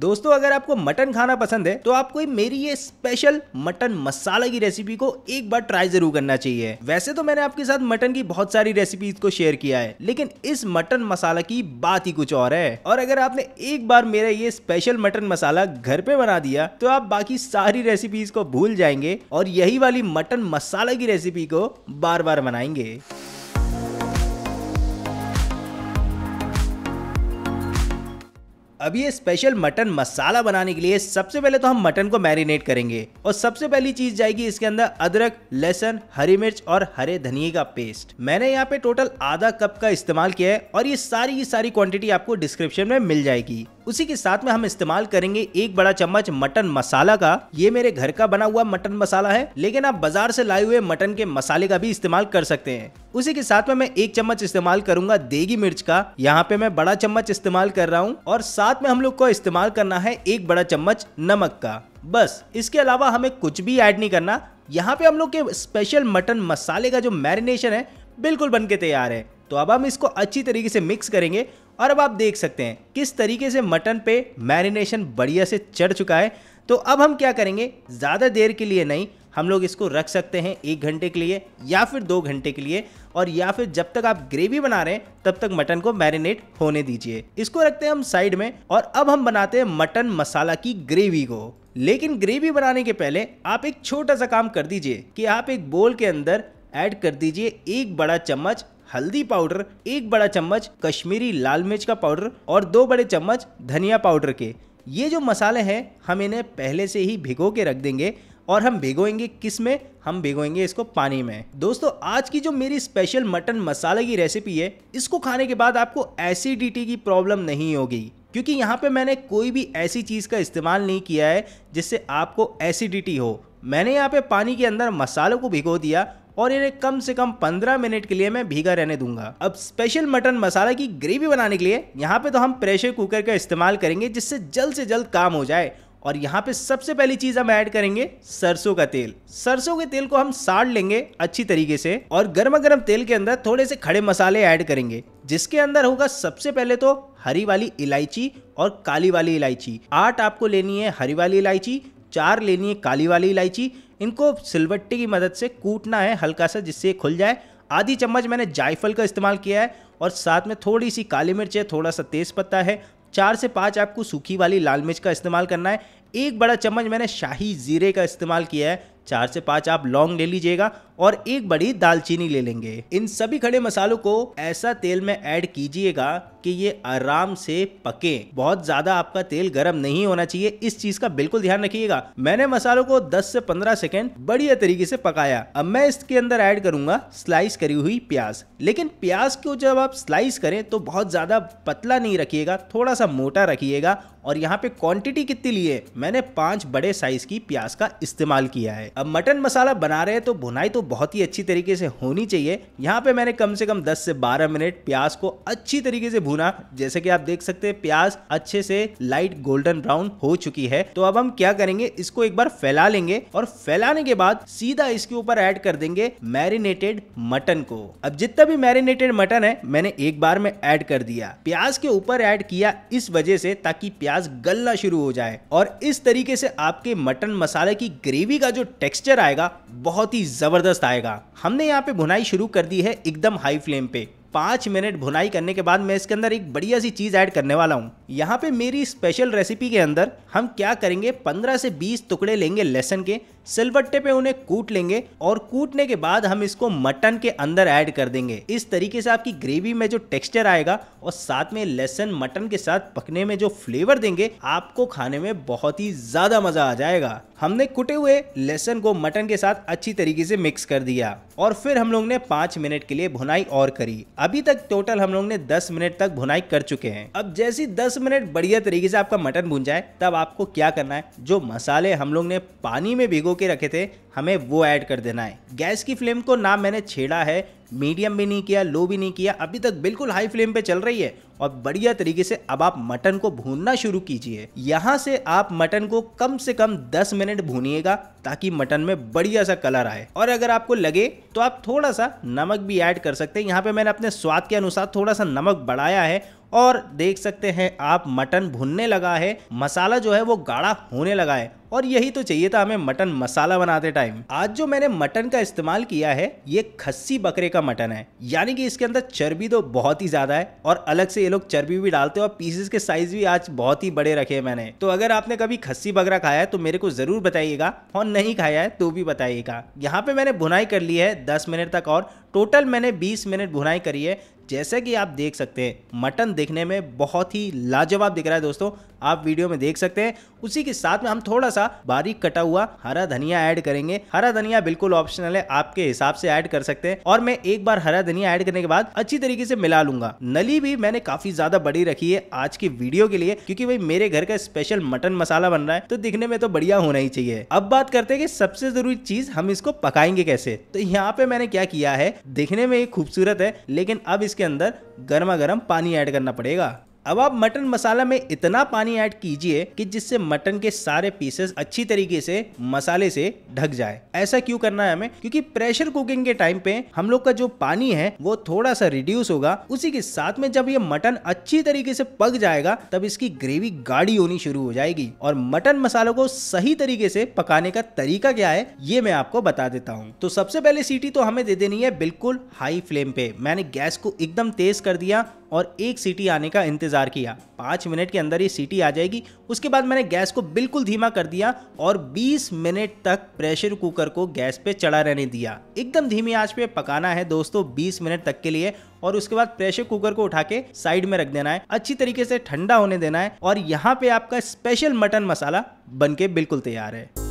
दोस्तों अगर आपको मटन खाना पसंद है तो आपको मेरी ये स्पेशल मटन मसाला की रेसिपी को एक बार ट्राई जरूर करना चाहिए वैसे तो मैंने आपके साथ मटन की बहुत सारी रेसिपीज को शेयर किया है लेकिन इस मटन मसाला की बात ही कुछ और है और अगर आपने एक बार मेरा ये स्पेशल मटन मसाला घर पे बना दिया तो आप बाकी सारी रेसिपीज को भूल जाएंगे और यही वाली मटन मसाला की रेसिपी को बार बार बनाएंगे अब ये स्पेशल मटन मसाला बनाने के लिए सबसे पहले तो हम मटन को मैरिनेट करेंगे और सबसे पहली चीज जाएगी इसके अंदर अदरक लहसन हरी मिर्च और हरे धनिए का पेस्ट मैंने यहाँ पे टोटल आधा कप का इस्तेमाल किया है और ये सारी की सारी क्वांटिटी आपको डिस्क्रिप्शन में मिल जाएगी उसी के साथ में हम इस्तेमाल करेंगे एक बड़ा चम्मच मटन मसाला का ये मेरे घर का बना हुआ मटन मसाला है लेकिन आप बाजार से लाए हुए मटन के मसाले का भी इस्तेमाल कर सकते हैं उसी के साथ में मैं एक चम्मच इस्तेमाल करूंगा देगी मिर्च का यहाँ पे मैं बड़ा चम्मच इस्तेमाल कर रहा हूँ और साथ में हम लोग को इस्तेमाल करना है एक बड़ा चम्मच नमक का बस इसके अलावा हमें कुछ भी ऐड नहीं करना यहाँ पे हम लोग के स्पेशल मटन मसाले का जो मैरिनेशन है बिल्कुल बन के तैयार है तो अब हम इसको अच्छी तरीके से मिक्स करेंगे और अब आप देख सकते हैं किस तरीके से मटन पे मैरिनेशन बढ़िया से चढ़ चुका है तो अब हम क्या करेंगे ज़्यादा देर के लिए नहीं हम लोग इसको रख सकते हैं एक घंटे के लिए या फिर दो घंटे के लिए और या फिर जब तक आप ग्रेवी बना रहे हैं तब तक मटन को मैरिनेट होने दीजिए इसको रखते हैं हम साइड में और अब हम बनाते हैं मटन मसाला की ग्रेवी को लेकिन ग्रेवी बनाने के पहले आप एक छोटा सा काम कर दीजिए कि आप एक बोल के अंदर ऐड कर दीजिए एक बड़ा चम्मच हल्दी पाउडर एक बड़ा चम्मच कश्मीरी लाल मिर्च का पाउडर और दो बड़े चम्मच धनिया पाउडर के ये जो मसाले हैं हम इन्हें पहले से ही भिगो के रख देंगे और हम भिगोएंगे किस में हम भिगोएंगे इसको पानी में दोस्तों आज की जो मेरी स्पेशल मटन मसाले की रेसिपी है इसको खाने के बाद आपको एसिडिटी की प्रॉब्लम नहीं होगी क्योंकि यहाँ पे मैंने कोई भी ऐसी चीज़ का इस्तेमाल नहीं किया है जिससे आपको एसिडिटी हो मैंने यहाँ पे पानी के अंदर मसालों को भिगो दिया और इन्हें कम से कम 15 मिनट के लिए मैं भीगा रहने दूंगा अब स्पेशल मटन मसाला की ग्रेवी बनाने के लिए यहाँ पे तो हम प्रेशर कुकर का इस्तेमाल करेंगे जिससे जल्द से जल्द काम हो जाए और यहाँ पे सबसे पहली चीज हम ऐड करेंगे सरसों का तेल सरसों के तेल को हम साड़ लेंगे अच्छी तरीके से और गर्मा गर्म तेल के अंदर थोड़े से खड़े मसाले ऐड करेंगे जिसके अंदर होगा सबसे पहले तो हरी वाली इलायची और काली वाली इलायची आठ आपको लेनी है हरी वाली इलायची चार लेनी है काली वाली इलायची इनको सिलबट्टी की मदद से कूटना है हल्का सा जिससे ये खुल जाए आधी चम्मच मैंने जायफल का इस्तेमाल किया है और साथ में थोड़ी सी काली मिर्च है थोड़ा सा तेज़ पत्ता है चार से पाँच आपको सूखी वाली लाल मिर्च का इस्तेमाल करना है एक बड़ा चम्मच मैंने शाही जीरे का इस्तेमाल किया है चार से पाँच आप लौंग ले लीजिएगा और एक बड़ी दालचीनी ले लेंगे इन सभी खड़े मसालों को ऐसा तेल में ऐड कीजिएगा कि ये आराम से पके बहुत ज्यादा आपका तेल गर्म नहीं होना चाहिए इस चीज का बिल्कुल ध्यान रखिएगा मैंने मसालों को 10 से 15 सेकंड बढ़िया तरीके से पकाया अब मैं इसके अंदर ऐड करूंगा स्लाइस करी हुई प्याज लेकिन प्याज को जब आप स्लाइस करें तो बहुत ज्यादा पतला नहीं रखिएगा थोड़ा सा मोटा रखिएगा और यहाँ पे क्वांटिटी कितनी ली है मैंने पांच बड़े साइज की प्याज का इस्तेमाल किया है अब मटन मसाला बना रहे हैं तो भुनाई तो बहुत ही अच्छी तरीके से होनी चाहिए यहाँ पे मैंने कम से कम 10 से 12 मिनट प्याज को अच्छी तरीके से भुना जैसे कि आप देख सकते हैं प्याज अच्छे से लाइट गोल्डन ब्राउन हो चुकी है तो अब हम क्या करेंगे इसको एक बार फैला लेंगे और फैलाने के बाद सीधा इसके ऊपर एड कर देंगे मैरिनेटेड मटन को अब जितना भी मैरिनेटेड मटन है मैंने एक बार में एड कर दिया प्याज के ऊपर एड किया इस वजह से ताकि प्याज गलना शुरू हो जाए और इस तरीके से आपके मटन मसाले की ग्रेवी का जो टेक्सचर आएगा बहुत ही जबरदस्त ज़बरदस्त आएगा हमने यहाँ पे भुनाई शुरू कर दी है एकदम हाई फ्लेम पे पाँच मिनट भुनाई करने के बाद मैं इसके अंदर एक बढ़िया सी चीज़ ऐड करने वाला हूँ यहाँ पे मेरी स्पेशल रेसिपी के अंदर हम क्या करेंगे पंद्रह से बीस टुकड़े लेंगे लहसन के सिलबट्टे पे उन्हें कूट लेंगे और कूटने के बाद हम इसको मटन के अंदर ऐड कर देंगे इस तरीके से आपकी ग्रेवी में जो टेक्सचर आएगा और साथ में लहसन मटन के साथ पकने में जो फ्लेवर देंगे आपको खाने में बहुत ही ज्यादा मजा आ जाएगा हमने कुटे हुए लहसन को मटन के साथ अच्छी तरीके से मिक्स कर दिया और फिर हम लोग ने पाँच मिनट के लिए भुनाई और करी अभी तक टोटल हम लोग ने दस मिनट तक भुनाई कर चुके हैं अब जैसी दस मिनट बढ़िया तरीके से आपका मटन भून जाए तब आपको क्या करना है जो मसाले हम लोग ने पानी में भिगो भिगो के रखे थे हमें वो ऐड कर देना है गैस की फ्लेम को ना मैंने छेड़ा है मीडियम भी नहीं किया लो भी नहीं किया अभी तक बिल्कुल हाई फ्लेम पे चल रही है और बढ़िया तरीके से अब आप मटन को भूनना शुरू कीजिए यहाँ से आप मटन को कम से कम 10 मिनट भूनिएगा ताकि मटन में बढ़िया सा कलर आए और अगर आपको लगे तो आप थोड़ा सा नमक भी ऐड कर सकते हैं यहाँ पे मैंने अपने स्वाद के अनुसार थोड़ा सा नमक बढ़ाया है और देख सकते हैं आप मटन भुनने लगा है मसाला जो है वो गाढ़ा होने लगा है और यही तो चाहिए था हमें मटन मसाला बनाते टाइम आज जो मैंने मटन का इस्तेमाल किया है ये खस्सी बकरे का मटन है यानी कि इसके अंदर चर्बी तो बहुत ही ज्यादा है और अलग से ये लोग चर्बी भी डालते हैं और पीसेस के साइज भी आज बहुत ही बड़े रखे हैं मैंने तो अगर आपने कभी खस्सी बकरा खाया है तो मेरे को जरूर बताइएगा और नहीं खाया है तो भी बताइएगा यहाँ पे मैंने भुनाई कर ली है दस मिनट तक और टोटल मैंने बीस मिनट भुनाई करी है जैसे कि आप देख सकते हैं मटन देखने में बहुत ही लाजवाब दिख रहा है दोस्तों आप वीडियो में देख सकते हैं उसी के साथ में हम थोड़ा सा बारीक कटा हुआ हरा धनिया ऐड करेंगे हरा धनिया बिल्कुल ऑप्शनल है आपके हिसाब से ऐड कर सकते हैं और मैं एक बार हरा धनिया ऐड करने के बाद अच्छी तरीके से मिला लूंगा नली भी मैंने काफी ज्यादा बड़ी रखी है आज की वीडियो के लिए क्यूँकी भाई मेरे घर का स्पेशल मटन मसाला बन रहा है तो दिखने में तो बढ़िया होना ही चाहिए अब बात करते हैं कि सबसे जरूरी चीज हम इसको पकाएंगे कैसे तो यहाँ पे मैंने क्या किया है दिखने में खूबसूरत है लेकिन अब इस इसके अंदर गर्मा गर्म पानी ऐड करना पड़ेगा अब आप मटन मसाला में इतना पानी ऐड कीजिए कि जिससे मटन के सारे पीसेस अच्छी तरीके से मसाले से ढक जाए ऐसा क्यों करना है हमें क्योंकि प्रेशर कुकिंग के टाइम पे हम लोग का जो पानी है वो थोड़ा सा रिड्यूस होगा उसी के साथ में जब ये मटन अच्छी तरीके से पक जाएगा तब इसकी ग्रेवी गाढ़ी होनी शुरू हो जाएगी और मटन मसालों को सही तरीके से पकाने का तरीका क्या है ये मैं आपको बता देता हूँ तो सबसे पहले सीटी तो हमें दे देनी है बिल्कुल हाई फ्लेम पे मैंने गैस को एकदम तेज कर दिया और एक सीटी आने का इंतज़ार किया पाँच मिनट के अंदर ये सीटी आ जाएगी उसके बाद मैंने गैस को बिल्कुल धीमा कर दिया और 20 मिनट तक प्रेशर कुकर को गैस पे चढ़ा रहने दिया एकदम धीमी आंच पे पकाना है दोस्तों 20 मिनट तक के लिए और उसके बाद प्रेशर कुकर को उठा के साइड में रख देना है अच्छी तरीके से ठंडा होने देना है और यहाँ पे आपका स्पेशल मटन मसाला बन के बिल्कुल तैयार है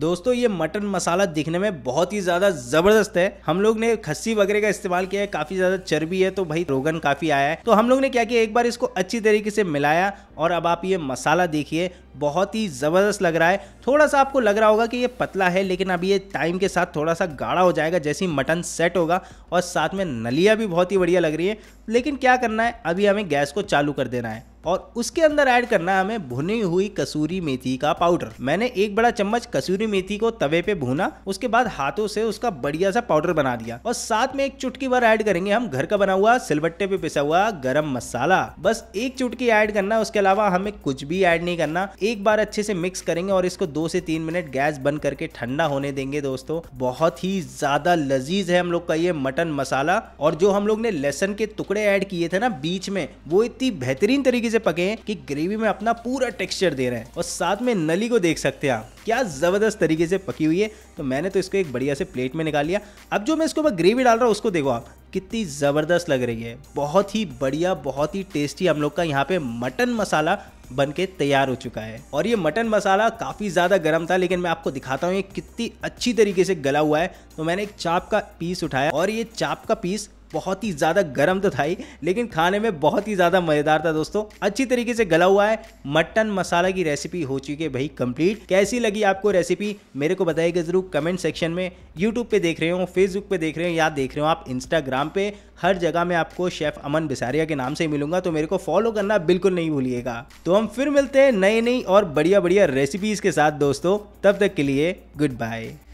दोस्तों ये मटन मसाला दिखने में बहुत ही ज्यादा जबरदस्त है हम लोग ने खस्सी वगैरह का इस्तेमाल किया है काफी ज्यादा चर्बी है तो भाई रोगन काफी आया है तो हम लोग ने क्या किया एक बार इसको अच्छी तरीके से मिलाया और अब आप ये मसाला देखिए बहुत ही ज़बरदस्त लग रहा है थोड़ा सा आपको लग रहा होगा कि ये पतला है लेकिन अभी ये टाइम के साथ थोड़ा सा गाढ़ा हो जाएगा जैसे ही मटन सेट होगा और साथ में नलिया भी बहुत ही बढ़िया लग रही है लेकिन क्या करना है अभी हमें गैस को चालू कर देना है और उसके अंदर ऐड करना है हमें भुनी हुई कसूरी मेथी का पाउडर मैंने एक बड़ा चम्मच कसूरी मेथी को तवे पे भुना उसके बाद हाथों से उसका बढ़िया सा पाउडर बना दिया और साथ में एक चुटकी भर ऐड करेंगे हम घर का बना हुआ सिलबट्टे पे पिसा हुआ गरम मसाला बस एक चुटकी ऐड करना उसके अलावा हमें कुछ भी ऐड नहीं करना एक बार अच्छे से मिक्स करेंगे और इसको दो से तीन मिनट गैस बंद करके ठंडा होने देंगे दोस्तों बहुत ही ज्यादा लजीज है हम लोग का ये मटन मसाला और जो हम लोग ने लहसन के टुकड़े ऐड किए थे ना बीच में वो इतनी बेहतरीन तरीके से से पके हैं कि ग्रेवी में अपना पूरा टेक्सचर दे रहे हैं और साथ में नली को देख सकते हैं आप क्या ज़बरदस्त तरीके से पकी हुई है तो मैंने तो इसको एक बढ़िया से प्लेट में निकाल लिया अब जो मैं इसके ऊपर ग्रेवी डाल रहा हूँ उसको देखो आप कितनी ज़बरदस्त लग रही है बहुत ही बढ़िया बहुत ही टेस्टी हम लोग का यहाँ पे मटन मसाला बनके तैयार हो चुका है और ये मटन मसाला काफ़ी ज़्यादा गर्म था लेकिन मैं आपको दिखाता हूँ ये कितनी अच्छी तरीके से गला हुआ है तो मैंने एक चाप का पीस उठाया और ये चाप का पीस बहुत ही ज़्यादा गर्म तो था ही लेकिन खाने में बहुत ही ज़्यादा मज़ेदार था दोस्तों अच्छी तरीके से गला हुआ है मटन मसाला की रेसिपी हो चुकी है भाई कंप्लीट कैसी लगी आपको रेसिपी मेरे को बताइएगा ज़रूर कमेंट सेक्शन में यूट्यूब पे देख रहे हो फेसबुक पे देख रहे हो या देख रहे हो आप इंस्टाग्राम पे हर जगह मैं आपको शेफ़ अमन बिसारिया के नाम से मिलूंगा तो मेरे को फॉलो करना बिल्कुल नहीं भूलिएगा तो हम फिर मिलते हैं नई नई और बढ़िया बढ़िया रेसिपीज़ के साथ दोस्तों तब तक के लिए गुड बाय